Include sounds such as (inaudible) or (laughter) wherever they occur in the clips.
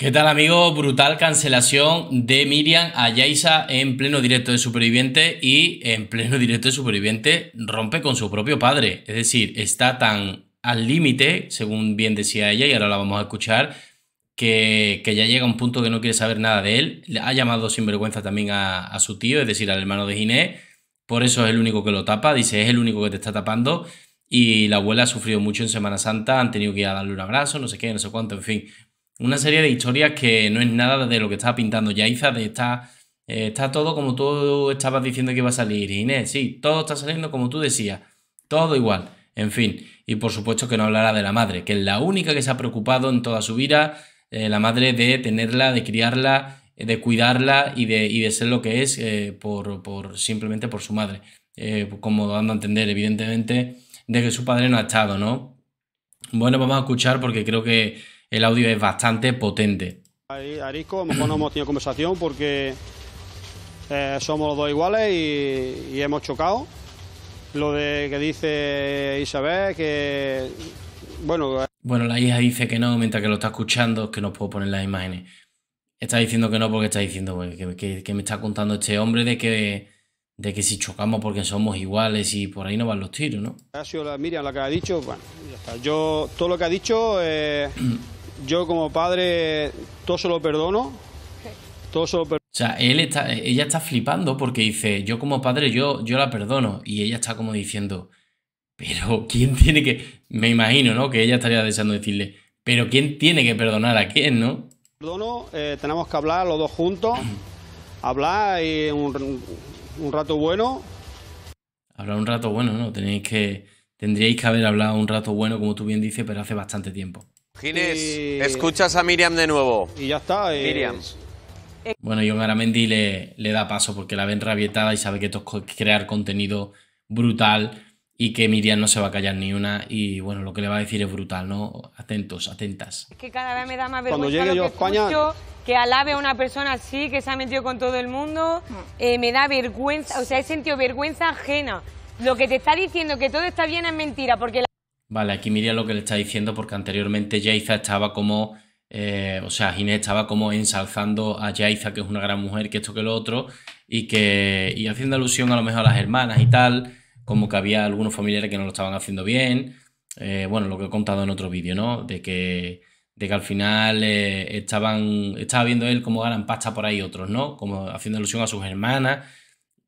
¿Qué tal amigo? Brutal cancelación de Miriam a Yaisa en pleno directo de Superviviente y en pleno (laughs) directo de Superviviente rompe con su propio padre. Es decir, está tan al límite, según bien decía ella, y ahora la vamos a escuchar, que, ya llega a un punto que no quiere saber nada de él. Ha llamado sin vergüenza también a, a su tío, es decir, al hermano de Ginés. Por eso es el único que lo tapa, dice, es el único que te está tapando. Y la abuela ha sufrido mucho en Semana Santa, han tenido que ir a darle un abrazo, no sé qué, no sé cuánto, en fin, una serie de historias que no es nada de lo que estaba pintando Yaiza, de está, eh, está todo como tú estabas diciendo que iba a salir. Inés, sí, todo está saliendo como tú decías, todo igual. En fin, y por supuesto que no hablará de la madre, que es la única que se ha preocupado en toda su vida, eh, la madre de tenerla, de criarla, eh, de cuidarla y de, de ser lo que es por, simplemente por su madre. Pues como dando a entender, evidentemente, de que su padre no ha estado, ¿no? Bueno, vamos a escuchar porque creo que el audio es bastante potente. Arisco, a lo mejor no hemos tenido conversación porque eh, somos los dos iguales y, hemos chocado. Lo de que dice Isabel, que. Bueno. Eh, bueno, la hija dice que no, mientras que lo está escuchando, que no puedo poner las imágenes. Está diciendo que no porque está diciendo pues, que, me está contando este hombre de que, de que si chocamos porque somos iguales y por ahí no van los tiros, ¿no? Ha sido la Miriam la que ha dicho, bueno, ya está. Yo, todo lo que ha dicho. Eh, (clears throat) yo como padre todo se lo perdono. Todo O sea, él está, ella está flipando porque dice, yo como padre, yo, yo la perdono. Y ella está como diciendo, pero ¿quién tiene que...? Me imagino, ¿no? Que ella estaría deseando decirle, pero ¿quién tiene que perdonar a quién, no? Perdono, eh, tenemos que hablar los dos juntos, (clears throat) hablar y un, un rato bueno. Hablar un rato bueno, ¿no? Tenéis que... Tendríais que haber hablado un rato bueno, como tú bien dices, pero hace bastante tiempo. Ginés, escuchas a Miriam de nuevo. Y ya está. Eh... Miriam. Bueno, yo Aramendi le, le da paso porque la ven rabietada y sabe que esto es crear contenido brutal y que Miriam no se va a callar ni una y bueno, lo que le va a decir es brutal, ¿no? Atentos, atentas. Es que cada vez me da más vergüenza Cuando llegue yo a España... que alabe a una persona así, que se ha metido con todo el mundo, mm. eh, me da vergüenza, o sea, he sentido vergüenza ajena. Lo que te está diciendo que todo está bien es mentira, porque... La... Vale, aquí mira lo que le está diciendo, porque anteriormente Jaiza estaba como, eh, o sea, Ginés estaba como ensalzando a Jaiza, que es una gran mujer, que esto que lo otro, y que, y haciendo alusión a lo mejor a las hermanas y tal, como que había algunos familiares que no lo estaban haciendo bien, eh, bueno, lo que he contado en otro vídeo, ¿no? De que, de que al final eh, estaban, estaba viendo él como ganan pasta por ahí otros, ¿no? Como haciendo alusión a sus hermanas,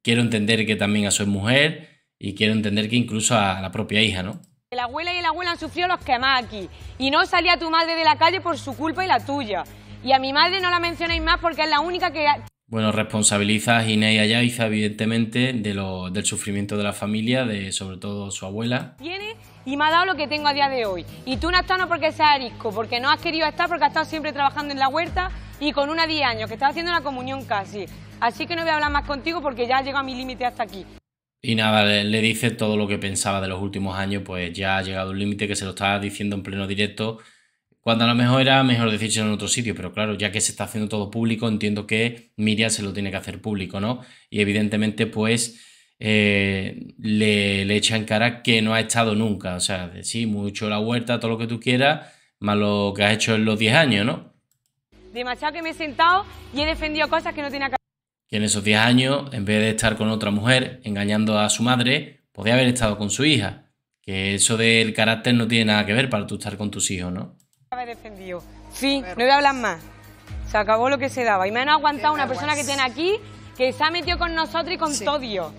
quiero entender que también a su mujer, y quiero entender que incluso a la propia hija, ¿no? La abuela y el abuela han sufrido los que más aquí. Y no salía tu madre de la calle por su culpa y la tuya. Y a mi madre no la mencionáis más porque es la única que... Bueno, responsabilizas a Inés y a evidentemente, de lo, del sufrimiento de la familia, de sobre todo su abuela. ...tiene y me ha dado lo que tengo a día de hoy. Y tú no has no porque seas arisco, porque no has querido estar, porque has estado siempre trabajando en la huerta y con una 10 años, que estaba haciendo la comunión casi. Así que no voy a hablar más contigo porque ya llego a mi límite hasta aquí. Y nada, le, dice todo lo que pensaba de los últimos años, pues ya ha llegado un límite que se lo estaba diciendo en pleno directo, cuando a lo mejor era mejor decirse en otro sitio, pero claro, ya que se está haciendo todo público, entiendo que Miriam se lo tiene que hacer público, ¿no? Y evidentemente, pues eh, le, le echa en cara que no ha estado nunca, o sea, sí, mucho la huerta, todo lo que tú quieras, más lo que has hecho en los 10 años, ¿no? Demasiado que me he sentado y he defendido cosas que no tenía que que en esos 10 años, en vez de estar con otra mujer engañando a su madre, podía haber estado con su hija. Que eso del carácter no tiene nada que ver para tú estar con tus hijos, ¿no? Me Fin, no voy a hablar más. Se acabó lo que se daba. Y me han aguantado una persona que tiene aquí, que se ha metido con nosotros y con todo todo.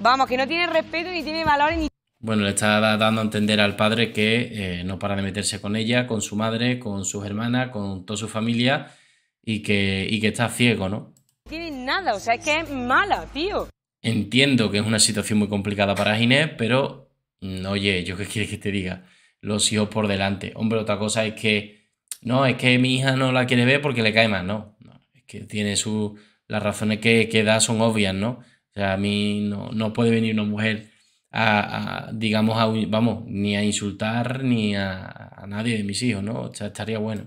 Vamos, que no tiene respeto ni tiene valor ni... Bueno, le está dando a entender al padre que eh, no para de meterse con ella, con su madre, con sus hermanas, con toda su familia y que, y que está ciego, ¿no? nada, o sea, es que es mala, tío. Entiendo que es una situación muy complicada para Ginés, pero mm, oye, ¿yo qué quieres que te diga? Los hijos por delante. Hombre, otra cosa es que no, es que mi hija no la quiere ver porque le cae mal, no. es que tiene su. Las razones que, da son obvias, ¿no? O sea, a mí no, no puede venir una mujer a, digamos, vamos, ni a insultar ni a nadie de mis hijos, ¿no? O sea, estaría bueno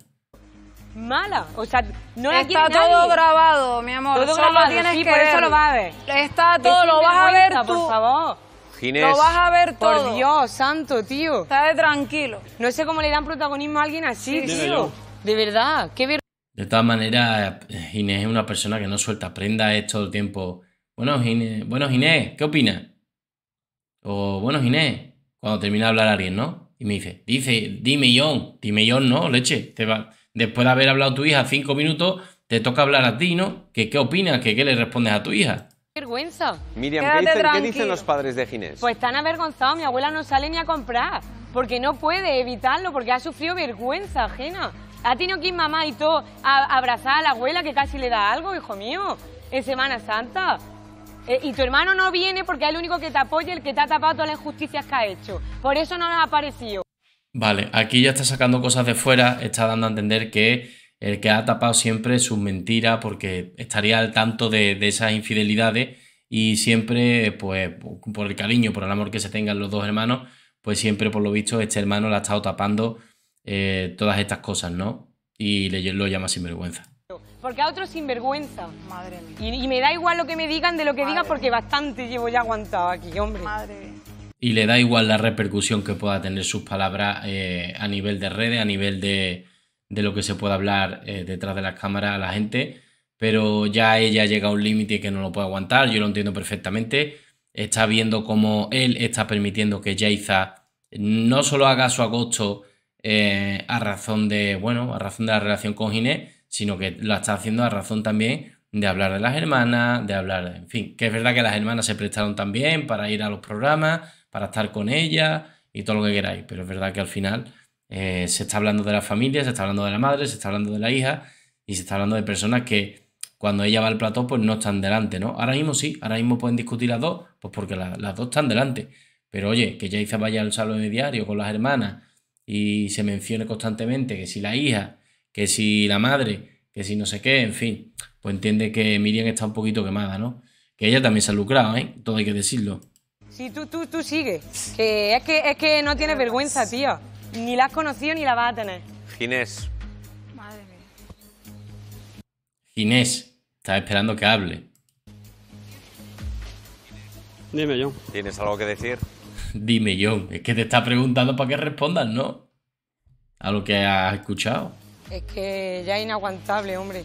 mala. O sea, no Está todo grabado, mi amor. Todo grabado, tienes por eso lo vas a ver. Está todo, lo vas a ver tú. por favor. Lo vas a ver todo. Por Dios, santo, tío. Está de tranquilo. No sé cómo le dan protagonismo a alguien así, tío. De verdad, qué ver... De todas maneras, Ginés es una persona que no suelta prenda, es todo el tiempo... Bueno, Ginés, bueno, Ginés ¿qué opinas? O, bueno, Ginés, cuando termina de hablar alguien, ¿no? Y me dice, dice, dime John, dime John, no, leche, te va después de haber hablado tu hija cinco minutos, te toca hablar a ti, ¿no? ¿Qué, opinas? ¿Qué, le respondes a tu hija? vergüenza. Miriam, ¿qué dicen, ¿qué dicen, los padres de Ginés? Pues están avergonzados, mi abuela no sale ni a comprar, porque no puede evitarlo, porque ha sufrido vergüenza ajena. Ha tenido que ir mamá y todo a abrazar a la abuela que casi le da algo, hijo mío, en Semana Santa. Eh, y tu hermano no viene porque es el único que te apoya, el que te ha tapado todas las injusticias que ha hecho. Por eso no nos ha aparecido. Vale, aquí ya está sacando cosas de fuera, está dando a entender que el que ha tapado siempre sus mentiras porque estaría al tanto de, de esas infidelidades y siempre, pues, por el cariño, por el amor que se tengan los dos hermanos, pues siempre, por lo visto, este hermano le ha estado tapando eh, todas estas cosas, ¿no? Y le, lo llama sinvergüenza. Porque a otro sinvergüenza. Madre Y, me da igual lo que me digan de lo que digan porque bastante llevo ya aguantado aquí, hombre. Madre y le da igual la repercusión que pueda tener sus palabras eh, a nivel de redes, a nivel de, lo que se pueda hablar eh, detrás de las cámaras a la gente, pero ya ella llega a un límite que no lo puede aguantar, yo lo entiendo perfectamente, está viendo cómo él está permitiendo que Jaiza no solo haga su agosto eh, a razón de, bueno, a razón de la relación con Ginés, sino que la está haciendo a razón también de hablar de las hermanas, de hablar, en fin, que es verdad que las hermanas se prestaron también para ir a los programas, para estar con ella y todo lo que queráis. Pero es verdad que al final eh, se está hablando de la familia, se está hablando de la madre, se está hablando de la hija y se está hablando de personas que cuando ella va al plató pues no están delante, ¿no? Ahora mismo sí, ahora mismo pueden discutir las dos, pues porque las dos están delante. Pero oye, que Jaiza vaya al salón de diario con las hermanas y se mencione constantemente que si la hija, que si la madre, que si no sé qué, en fin, pues entiende que Miriam está un poquito quemada, ¿no? Que ella también se ha lucrado, ¿eh? Todo hay que decirlo. Sí, tú, tú, tú sigue. Que es, que es que no tienes vergüenza, tío. Ni la has conocido ni la vas a tener. Ginés. Madre mía. Ginés. estás esperando que hable. Dime, John. ¿Tienes algo que decir? (laughs) Dime, John. Es que te está preguntando para que respondas, ¿no? A lo que has escuchado. Es que ya es inaguantable, hombre.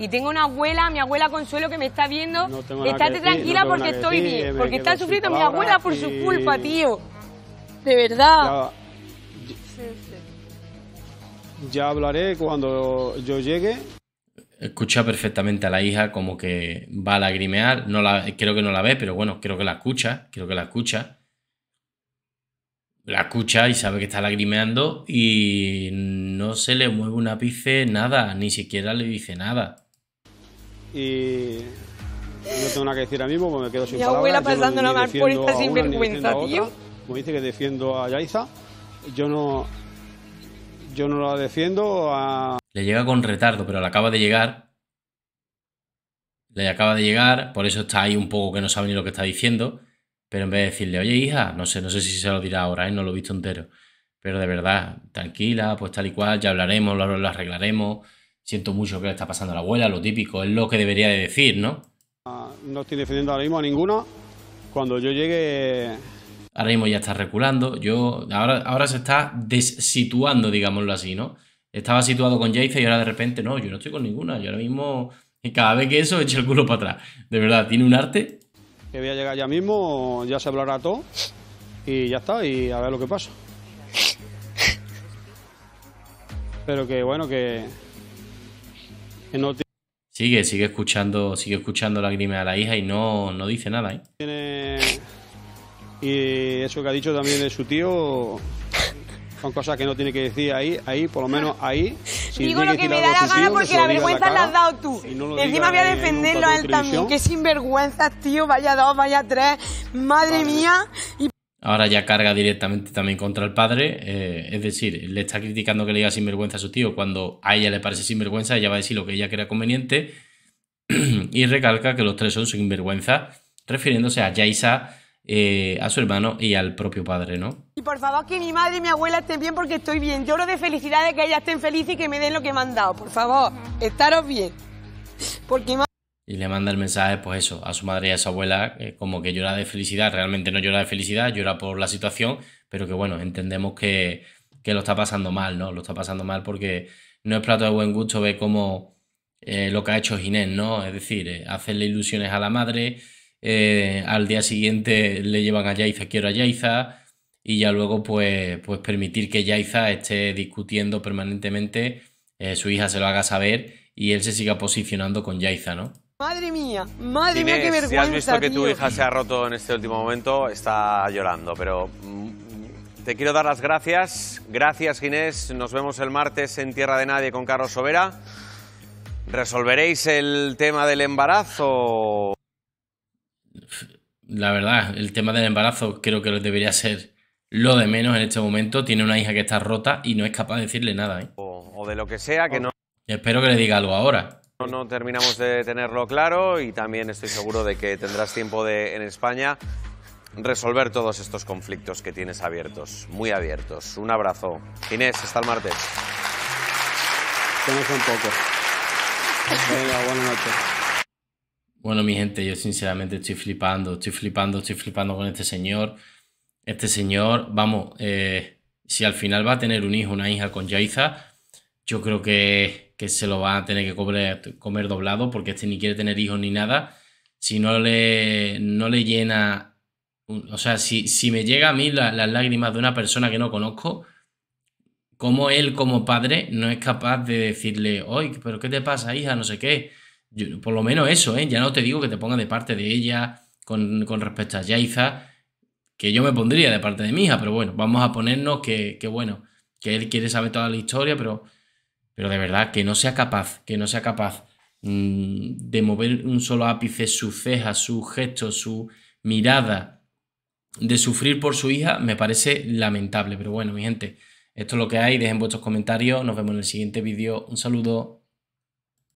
Y tengo una abuela, mi abuela Consuelo, que me está viendo. Estate tranquila porque estoy bien. Porque está sufriendo mi abuela por su culpa, tío. De verdad. Ya, hablaré cuando yo llegue. Escucha perfectamente a la hija como que va a lagrimear. No la, creo que no la ve, pero bueno, creo que la escucha. Creo que la escucha la escucha y sabe que está lagrimeando y no se le mueve un ápice nada, ni siquiera le dice nada. Y no tengo nada que decir ahora mismo porque me quedo sin Mi palabras. abuela pasando no, mal por esta sinvergüenza, tío. Como dice que defiendo a Yaiza, yo no, yo no la defiendo a... Le llega con retardo, pero le acaba de llegar. Le acaba de llegar, por eso está ahí un poco que no sabe ni lo que está diciendo. Pero en vez de decirle, oye hija, no sé, no sé si se lo dirá ahora, ¿eh? no lo he visto entero. Pero de verdad, tranquila, pues tal y cual, ya hablaremos, lo arreglaremos Siento mucho que le está pasando a la abuela, lo típico, es lo que debería de decir, ¿no? Ah, no estoy defendiendo ahora mismo a ninguna. Cuando yo llegue... Ahora mismo ya está reculando. Yo, ahora, ahora se está desituando, digámoslo así, ¿no? Estaba situado con Jace y ahora de repente, no, yo no estoy con ninguna. Yo ahora mismo, cada vez que eso, (laughs) echo el culo para atrás. De verdad, tiene un arte. Que voy a llegar ya mismo, ya se hablará todo. Y ya está, y a ver lo que pasa. Pero que bueno, que Sigue, sigue escuchando, sigue escuchando la a la hija y no, dice nada, ¿eh? Y eso que ha dicho también de su tío son cosas que no tiene que decir ahí, ahí, por lo menos ahí. Digo lo que, me da la gana pues porque la vergüenza la, has dado tú. Encima voy a defenderlo a él también. Qué sinvergüenzas, tío. Vaya dos, vaya tres. Madre mía. Ahora ya carga directamente también contra el padre. Eh, es decir, le está criticando que le diga sinvergüenza a su tío. Cuando a ella le parece sinvergüenza, ella va a decir lo que ella crea conveniente. (clears throat) y recalca que los tres son sinvergüenza, refiriéndose a Jaisa, eh, a su hermano y al propio padre, ¿no? Y por favor que mi madre y mi abuela estén bien porque estoy bien. Lloro de felicidad de que ellas estén felices y que me den lo que me han dado. Por favor, estaros bien. Porque y le manda el mensaje, pues eso, a su madre y a su abuela, eh, como que llora de felicidad, realmente no llora de felicidad, llora por la situación, pero que bueno, entendemos que, lo está pasando mal, ¿no? Lo está pasando mal porque no es plato de buen gusto ver cómo eh, lo que ha hecho Ginés, ¿no? Es decir, eh, hacerle ilusiones a la madre, al día siguiente le llevan a Yaiza, quiero a Yaiza, y ya luego pues, pues permitir que Yaiza esté discutiendo permanentemente, su hija se lo haga saber y él se siga posicionando con Yaiza, ¿no? Madre mía, madre mía, qué vergüenza. Si has visto que tu hija se ha roto en este último momento, está llorando, pero mm, te quiero dar las gracias. Gracias, Ginés. Nos vemos el martes en Tierra de Nadie con Carlos Sobera. ¿Resolveréis el tema del embarazo? La verdad, el tema del embarazo creo que debería ser lo de menos en este momento. Tiene una hija que está rota y no es capaz de decirle nada. ¿eh? o, de lo que sea que oh. no. Espero que le diga algo ahora. No terminamos de tenerlo claro y también estoy seguro de que tendrás tiempo de, en España, resolver todos estos conflictos que tienes abiertos, muy abiertos. Un abrazo. Inés, hasta el martes. Tenemos un poco. Venga, buenas noches. Bueno, mi gente, yo sinceramente estoy flipando, estoy flipando, estoy flipando con este señor. Este señor, vamos, eh, si al final va a tener un hijo, una hija con Jaiza, yo creo que, se lo va a tener que comer, doblado porque este ni quiere tener hijos ni nada. Si no le, no le llena, o sea, si, si me llega a mí las lágrimas de una persona que no conozco, como él como padre no es capaz de decirle, oye, pero ¿qué te pasa, hija? No sé qué. por lo menos eso, ¿eh? Ya no te digo que te ponga de parte de ella con, respecto a Yaiza, que yo me pondría de parte de mi hija, pero bueno, vamos a ponernos que bueno, que él quiere saber toda la historia, pero pero de verdad, que no sea capaz, que no sea capaz mm, de mover un solo ápice su ceja, su gesto, su mirada, de sufrir por su hija, me parece lamentable. Pero bueno, mi gente, esto es lo que hay. Dejen vuestros comentarios. Nos vemos en el siguiente vídeo. Un saludo.